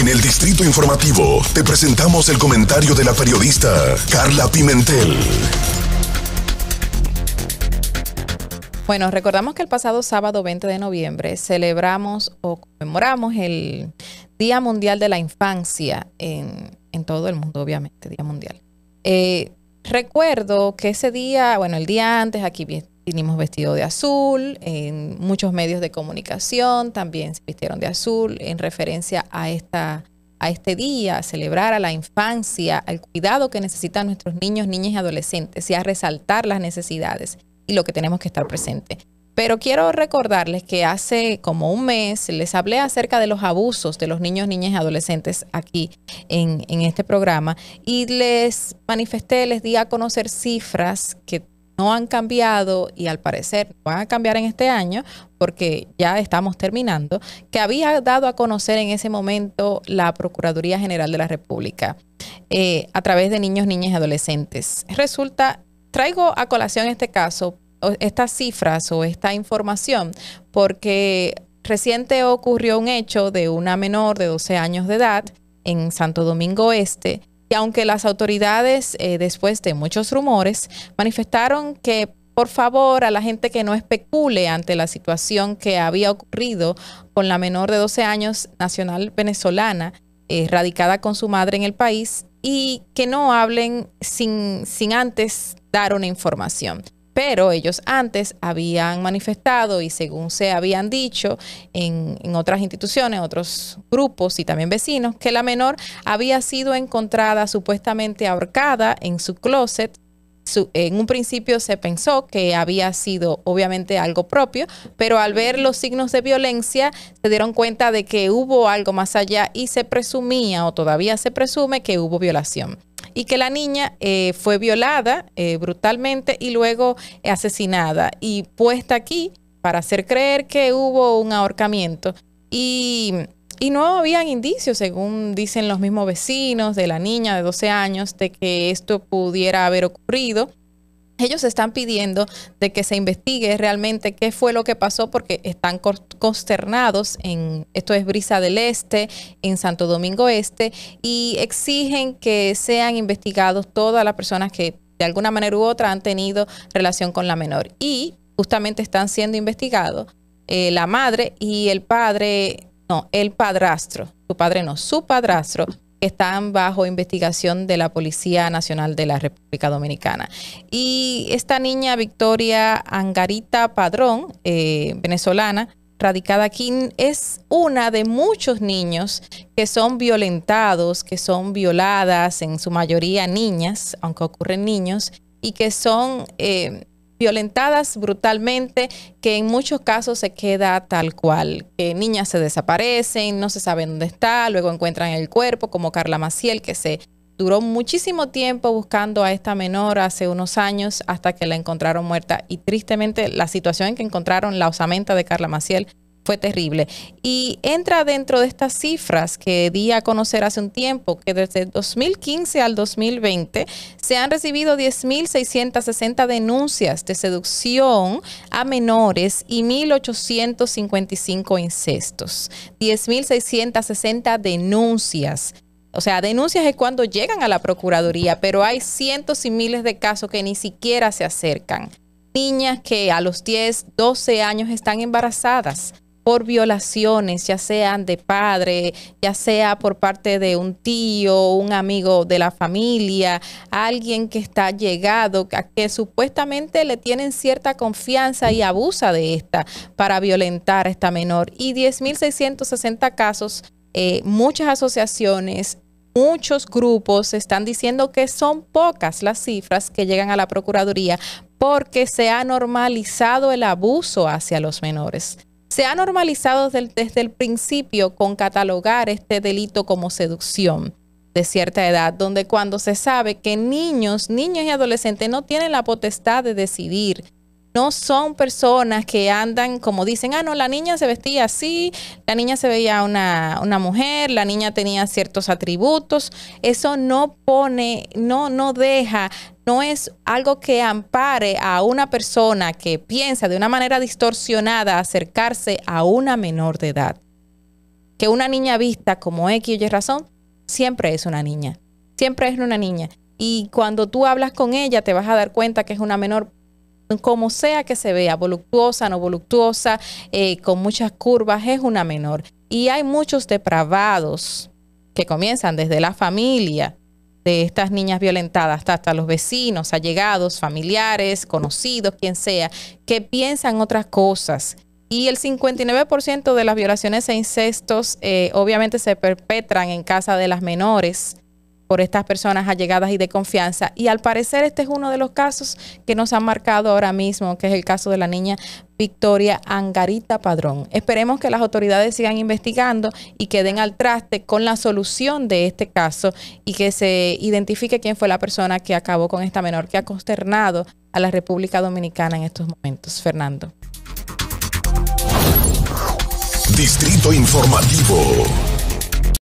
En el Distrito Informativo te presentamos el comentario de la periodista Carla Pimentel. Bueno, recordamos que el pasado sábado 20 de noviembre celebramos o conmemoramos el Día Mundial de la Infancia en, todo el mundo, obviamente, Día Mundial. Eh, recuerdo que ese día, bueno, el día antes aquí vinimos vestido de azul, en muchos medios de comunicación también se vistieron de azul en referencia a, esta, a este día, a celebrar a la infancia, al cuidado que necesitan nuestros niños, niñas y adolescentes y a resaltar las necesidades y lo que tenemos que estar presente. Pero quiero recordarles que hace como un mes les hablé acerca de los abusos de los niños, niñas y adolescentes aquí en, en este programa y les manifesté, les di a conocer cifras que no han cambiado y al parecer van a cambiar en este año porque ya estamos terminando, que había dado a conocer en ese momento la Procuraduría General de la República eh, a través de niños, niñas y adolescentes. Resulta, traigo a colación este caso, estas cifras o esta información, porque reciente ocurrió un hecho de una menor de 12 años de edad en Santo Domingo Este y aunque las autoridades, eh, después de muchos rumores, manifestaron que por favor a la gente que no especule ante la situación que había ocurrido con la menor de 12 años nacional venezolana, eh, radicada con su madre en el país, y que no hablen sin, sin antes dar una información pero ellos antes habían manifestado y según se habían dicho en, otras instituciones, otros grupos y también vecinos, que la menor había sido encontrada supuestamente ahorcada en su closet en un principio se pensó que había sido obviamente algo propio, pero al ver los signos de violencia se dieron cuenta de que hubo algo más allá y se presumía o todavía se presume que hubo violación y que la niña eh, fue violada eh, brutalmente y luego asesinada y puesta aquí para hacer creer que hubo un ahorcamiento. Y, y no habían indicios, según dicen los mismos vecinos de la niña de 12 años, de que esto pudiera haber ocurrido. Ellos están pidiendo de que se investigue realmente qué fue lo que pasó porque están consternados en, esto es Brisa del Este, en Santo Domingo Este, y exigen que sean investigados todas las personas que de alguna manera u otra han tenido relación con la menor. Y justamente están siendo investigados eh, la madre y el padre, no, el padrastro, su padre no, su padrastro, están bajo investigación de la Policía Nacional de la República Dominicana. Y esta niña, Victoria Angarita Padrón, eh, venezolana, radicada aquí, es una de muchos niños que son violentados, que son violadas, en su mayoría niñas, aunque ocurren niños, y que son... Eh, violentadas brutalmente, que en muchos casos se queda tal cual, que niñas se desaparecen, no se sabe dónde está, luego encuentran el cuerpo, como Carla Maciel, que se duró muchísimo tiempo buscando a esta menor hace unos años hasta que la encontraron muerta y tristemente la situación en que encontraron la osamenta de Carla Maciel fue terrible. Y entra dentro de estas cifras que di a conocer hace un tiempo, que desde 2015 al 2020 se han recibido 10.660 denuncias de seducción a menores y 1.855 incestos. 10.660 denuncias. O sea, denuncias es cuando llegan a la Procuraduría, pero hay cientos y miles de casos que ni siquiera se acercan. Niñas que a los 10, 12 años están embarazadas por violaciones, ya sean de padre, ya sea por parte de un tío, un amigo de la familia, alguien que está llegado, que supuestamente le tienen cierta confianza y abusa de esta para violentar a esta menor. Y 10.660 casos, eh, muchas asociaciones, muchos grupos están diciendo que son pocas las cifras que llegan a la Procuraduría porque se ha normalizado el abuso hacia los menores. Se ha normalizado desde el, principio con catalogar este delito como seducción de cierta edad, donde cuando se sabe que niños, niños y adolescentes no tienen la potestad de decidir no son personas que andan como dicen, ah, no, la niña se vestía así, la niña se veía una, mujer, la niña tenía ciertos atributos. Eso no pone, no, no deja no es algo que ampare a una persona que piensa de una manera distorsionada acercarse a una menor de edad. Que una niña vista como X o Y razón, siempre es una niña. Siempre es una niña. Y cuando tú hablas con ella, te vas a dar cuenta que es una menor como sea que se vea, voluptuosa, no voluptuosa, eh, con muchas curvas, es una menor. Y hay muchos depravados que comienzan desde la familia de estas niñas violentadas hasta, los vecinos, allegados, familiares, conocidos, quien sea, que piensan otras cosas. Y el 59% de las violaciones e incestos eh, obviamente se perpetran en casa de las menores por estas personas allegadas y de confianza. Y al parecer este es uno de los casos que nos han marcado ahora mismo, que es el caso de la niña Victoria Angarita Padrón. Esperemos que las autoridades sigan investigando y queden al traste con la solución de este caso y que se identifique quién fue la persona que acabó con esta menor que ha consternado a la República Dominicana en estos momentos. Fernando. Distrito Informativo.